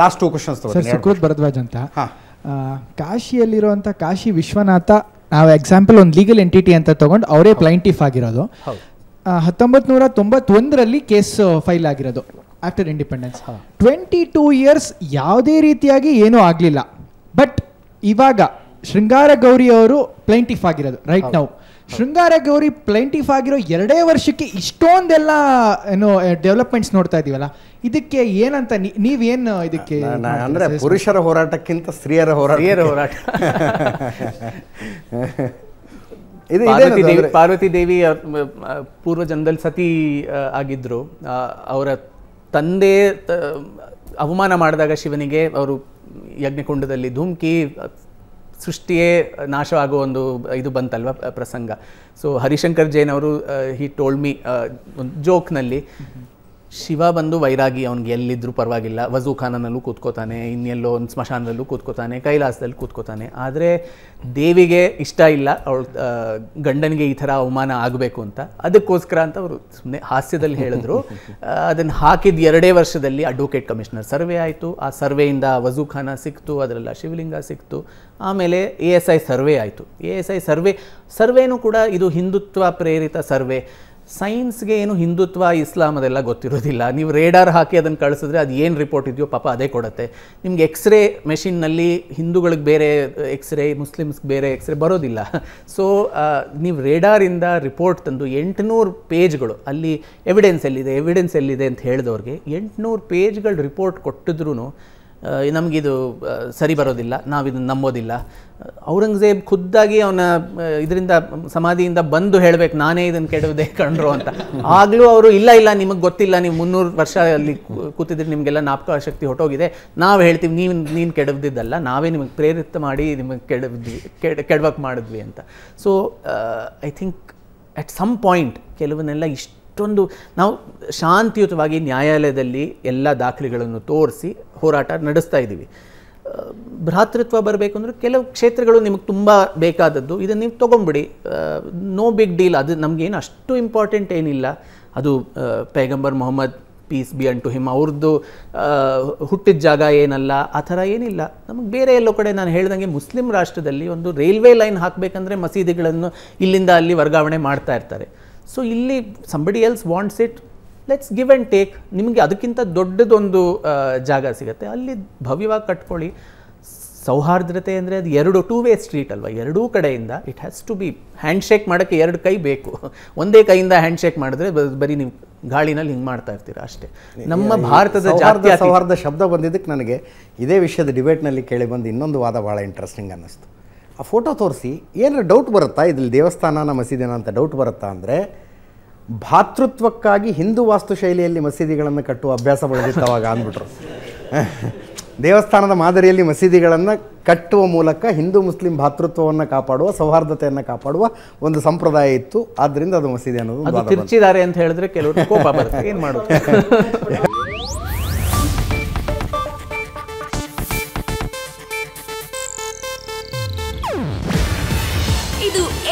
last two questions sir Bharadwaj ಅಂತ ಕಾಶಿಯಲ್ಲಿರುವಂಥ ಕಾಶಿ ವಿಶ್ವನಾಥ ನಾವು ಎಕ್ಸಾಂಪಲ್ ಒಂದು ಲೀಗಲ್ ಎಂಟಿಟಿ ಅಂತ ತಗೊಂಡು ಅವರೇ ಪ್ಲೈಂಟಿಫ್ ಆಗಿರೋದು ಹತ್ತೊಂಬತ್ತು ನೂರ ತೊಂಬತ್ತೊಂದರಲ್ಲಿ ಕೇಸ್ ಫೈಲ್ ಆಗಿರೋದು after independence twenty two years ಯಾವುದೇ ರೀತಿಯಾಗಿ ಏನೂ ಆಗಲಿಲ್ಲ ಬಟ್ ಇವಾಗ ಶೃಂಗಾರ ಗೌರಿ ಅವರು ಪ್ಲೈಂಟಿಫ್ ಆಗಿರೋದು ರೈಟ್ ನೌ ಶೃಂಗಾರ ಗೌರಿ ಪ್ಲೇಂಟಿಫ್ ಆಗಿರೋ ಎರಡೇ ವರ್ಷಕ್ಕೆ ಇಷ್ಟೊಂದೆಲ್ಲ ಏನು ಡೆವಲಪ್ಮೆಂಟ್ಸ್ ನೋಡ್ತಾ ಇದೀವಲ್ಲ ಇದಕ್ಕೆ ಏನಂತ ನೀವೇನು ಇದಕ್ಕೆ ಅಂದ್ರೆ ಪುರುಷರ ಹೋರಾಟಕ್ಕಿಂತ ಸ್ತ್ರೀಯರ ಹೋರಾಟ ಹೋರಾಟ ಪಾರ್ವತಿ ದೇವಿ ಪಾರ್ವತಿ ದೇವಿ ಪೂರ್ವ ಜನದಲ್ಲಿ ಸತಿ ಆಗಿದ್ರು ಅವರ ತಂದೆ ಅವಮಾನ ಮಾಡಿದಾಗ ಶಿವನಿಗೆ ಅವರು ಯಜ್ಞಕುಂಡದಲ್ಲಿ ಧುಮ್ಕಿ ಸೃಷ್ಟಿಯೇ ನಾಶವಾಗೋ ಒಂದು ಇದು ಬಂತಲ್ವ ಪ್ರಸಂಗ ಸೊ ಹರಿಶಂಕರ್ ಜೈನ್ ಅವರು ಹಿ ಟೋಲ್ಡ್ ಜೋಕ್ನಲ್ಲಿ ಶಿವ ಬಂದು ವೈರಾಗಿ ಅವ್ನಿಗೆ ಎಲ್ಲಿದ್ದರೂ ಪರವಾಗಿಲ್ಲ ವಜೂಖಾನಲ್ಲೂ ಕೂತ್ಕೋತಾನೆ ಇನ್ನೆಲ್ಲೋ ಒಂದು ಸ್ಮಶಾನದಲ್ಲೂ ಕೂತ್ಕೋತಾನೆ ಕೈಲಾಸದಲ್ಲಿ ಕೂತ್ಕೋತಾನೆ ಆದರೆ ದೇವಿಗೆ ಇಷ್ಟ ಇಲ್ಲ ಅವಳು ಗಂಡನಿಗೆ ಈ ಥರ ಅವಮಾನ ಆಗಬೇಕು ಅಂತ ಅದಕ್ಕೋಸ್ಕರ ಅಂತ ಅವರು ಸುಮ್ಮನೆ ಹಾಸ್ಯದಲ್ಲಿ ಹೇಳಿದ್ರು ಅದನ್ನು ಹಾಕಿದ ಎರಡೇ ವರ್ಷದಲ್ಲಿ ಅಡ್ವೊಕೇಟ್ ಕಮಿಷನರ್ ಸರ್ವೆ ಆಯಿತು ಆ ಸರ್ವೆಯಿಂದ ವಜೂಖಾನ ಸಿಕ್ತು ಅದರಲ್ಲ ಶಿವಲಿಂಗ ಸಿಕ್ತು ಆಮೇಲೆ ಎ ಎಸ್ ಐ ಸರ್ವೆ ಆಯಿತು ಎ ಎಸ್ ಐ ಸರ್ವೆ ಸರ್ವೇನೂ ಕೂಡ ಇದು ಹಿಂದುತ್ವ ಪ್ರೇರಿತ ಸರ್ವೆ ಸೈನ್ಸ್ಗೆ ಏನು ಹಿಂದುತ್ವ ಇಸ್ಲಾಮ್ ಅದೆಲ್ಲ ಗೊತ್ತಿರೋದಿಲ್ಲ ನೀವು ರೇಡಾರ್ ಹಾಕಿ ಅದನ್ನು ಕಳಿಸಿದ್ರೆ ಅದು ಏನು ರಿಪೋರ್ಟ್ ಇದೆಯೋ ಪಾಪ ಅದೇ ಕೊಡುತ್ತೆ ನಿಮ್ಗೆ ಎಕ್ಸ್ರೇ ಮೆಷಿನ್ನಲ್ಲಿ ಹಿಂದೂಗಳಿಗೆ ಬೇರೆ ಎಕ್ಸ್ರೇ ಮುಸ್ಲಿಮ್ಸ್ಗೆ ಬೇರೆ ಎಕ್ಸ್ರೇ ಬರೋದಿಲ್ಲ ಸೊ ನೀವು ರೇಡಾರಿಂದ ರಿಪೋರ್ಟ್ ತಂದು ಎಂಟುನೂರು ಪೇಜ್ಗಳು ಅಲ್ಲಿ ಎವಿಡೆನ್ಸ್ ಎಲ್ಲಿದೆ ಎವಿಡೆನ್ಸ್ ಎಲ್ಲಿದೆ ಅಂತ ಹೇಳಿದವ್ರಿಗೆ ಎಂಟುನೂರು ಪೇಜ್ಗಳು ರಿಪೋರ್ಟ್ ಕೊಟ್ಟಿದ್ರು ನಮಗಿದು ಸರಿ ಬರೋದಿಲ್ಲ ನಾವು ಇದನ್ನು ನಂಬೋದಿಲ್ಲ ಔರಂಗಜೇಬ್ ಖುದ್ದಾಗಿ ಅವನ ಇದರಿಂದ ಸಮಾಧಿಯಿಂದ ಬಂದು ಹೇಳಬೇಕು ನಾನೇ ಇದನ್ನು ಕೆಡುವುದೇ ಕಂಡ್ರು ಅಂತ ಆಗಲೂ ಅವರು ಇಲ್ಲ ಇಲ್ಲ ನಿಮಗೆ ಗೊತ್ತಿಲ್ಲ ನೀವು ಮುನ್ನೂರು ವರ್ಷ ಅಲ್ಲಿ ಕೂತಿದ್ರೆ ನಿಮಗೆಲ್ಲ ನಾಪಕ ಶಕ್ತಿ ಹೊಟ್ಟೋಗಿದೆ ನಾವು ಹೇಳ್ತೀವಿ ನೀವು ನೀನು ಕೆಡವ್ದಿದ್ದಲ್ಲ ನಾವೇ ನಿಮಗೆ ಪ್ರೇರಿತ ಮಾಡಿ ನಿಮಗೆ ಕೆಡವಿದ್ವಿ ಕೆಡ್ ಕೆಡವಕ್ಕೆ ಮಾಡಿದ್ವಿ ಅಂತ so I think at some point ಕೆಲವನ್ನೆಲ್ಲ ಇಷ್ಟು ಅಷ್ಟೊಂದು ನಾವು ಶಾಂತಿಯುತವಾಗಿ ನ್ಯಾಯಾಲಯದಲ್ಲಿ ಎಲ್ಲ ದಾಖಲೆಗಳನ್ನು ತೋರಿಸಿ ಹೋರಾಟ ನಡೆಸ್ತಾ ಇದ್ದೀವಿ ಭ್ರಾತೃತ್ವ ಬರಬೇಕು ಅಂದರೆ ಕೆಲವು ಕ್ಷೇತ್ರಗಳು ನಿಮಗೆ ತುಂಬ ಬೇಕಾದದ್ದು ಇದನ್ನು ನೀವು ತೊಗೊಂಬಿಡಿ ನೋ ಬಿಗ್ ಡೀಲ್ ಅದು ನಮಗೇನು ಅಷ್ಟು ಇಂಪಾರ್ಟೆಂಟ್ ಏನಿಲ್ಲ ಅದು Paigambar Mohammad peace be unto him ಅವ್ರದ್ದು ಹುಟ್ಟಿದ ಜಾಗ ಏನಲ್ಲ ಆ ಥರ ಏನಿಲ್ಲ ನಮಗೆ ಬೇರೆ ಎಲ್ಲೋ ಕಡೆ ನಾನು ಹೇಳ್ದಂಗೆ ಮುಸ್ಲಿಂ ರಾಷ್ಟ್ರದಲ್ಲಿ ಒಂದು ರೈಲ್ವೆ ಲೈನ್ ಹಾಕಬೇಕಂದ್ರೆ ಮಸೀದಿಗಳನ್ನು ಇಲ್ಲಿಂದ ಅಲ್ಲಿ ವರ್ಗಾವಣೆ ಮಾಡ್ತಾ ಇರ್ತಾರೆ ಸೊ ಇಲ್ಲಿ somebody else wants it let's give and take ನಿಮಗೆ ಅದಕ್ಕಿಂತ ದೊಡ್ಡದೊಂದು ಜಾಗ ಸಿಗುತ್ತೆ ಅಲ್ಲಿ ಭವ್ಯವಾಗಿ ಕಟ್ಕೊಳ್ಳಿ ಸೌಹಾರ್ದತೆ ಅಂದರೆ ಅದು ಎರಡು ಟೂ ವೇ ಸ್ಟ್ರೀಟ್ ಅಲ್ವಾ ಎರಡೂ ಕಡೆಯಿಂದ it has to be hand shake ಮಾಡೋಕ್ಕೆ ಎರಡು ಕೈ ಬೇಕು ಒಂದೇ ಕೈಯಿಂದ ಹ್ಯಾಂಡ್ ಶೇಕ್ ಮಾಡಿದ್ರೆ ಬರೀ ನೀವು ಗಾಳಿನಲ್ಲಿ ಹಿಂಗೆ ಮಾಡ್ತಾ ಇರ್ತೀರ ಅಷ್ಟೇ ನಮ್ಮ ಭಾರತದ ಸೌಹಾರ್ದ ಸೌಹಾರ್ದ ಶಬ್ದ ಬಂದಿದ್ದಕ್ಕೆ ನನಗೆ ಇದೇ ವಿಷಯದ ಡಿಬೇಟ್ನಲ್ಲಿ ಕೇಳಿ ಬಂದು ಇನ್ನೊಂದು ವಾದ ಭಾಳ ಇಂಟ್ರೆಸ್ಟಿಂಗ್ ಅನ್ನಿಸ್ತು ಆ ಫೋಟೋ ತೋರಿಸಿ ಏನಾರ ಡೌಟ್ ಬರುತ್ತಾ ಇದ್ರಲ್ಲಿ ದೇವಸ್ಥಾನನ ಮಸೀದಿನ ಅಂತ ಡೌಟ್ ಬರುತ್ತಾ ಅಂದರೆ ಭಾತೃತ್ವಕ್ಕಾಗಿ ಹಿಂದೂ ವಾಸ್ತು ಶೈಲಿಯಲ್ಲಿ ಮಸೀದಿಗಳನ್ನು ಕಟ್ಟುವ ಅಭ್ಯಾಸ ಅವಾಗ ಅಂದ್ಬಿಟ್ರು ದೇವಸ್ಥಾನದ ಮಾದರಿಯಲ್ಲಿ ಮಸೀದಿಗಳನ್ನು ಕಟ್ಟುವ ಮೂಲಕ ಹಿಂದೂ ಮುಸ್ಲಿಂ ಭಾತೃತ್ವವನ್ನು ಕಾಪಾಡುವ ಸೌಹಾರ್ದತೆಯನ್ನು ಕಾಪಾಡುವ ಒಂದು ಸಂಪ್ರದಾಯ ಇತ್ತು ಆದ್ದರಿಂದ ಅದು ಮಸೀದಿ ಅನ್ನೋದು ತಿರ್ಚಿದ್ದಾರೆ ಅಂತ ಹೇಳಿದ್ರೆ ಕೆಲವರು ಕೋಪ ಬರುತ್ತೆ ಏನು ಮಾಡೋದು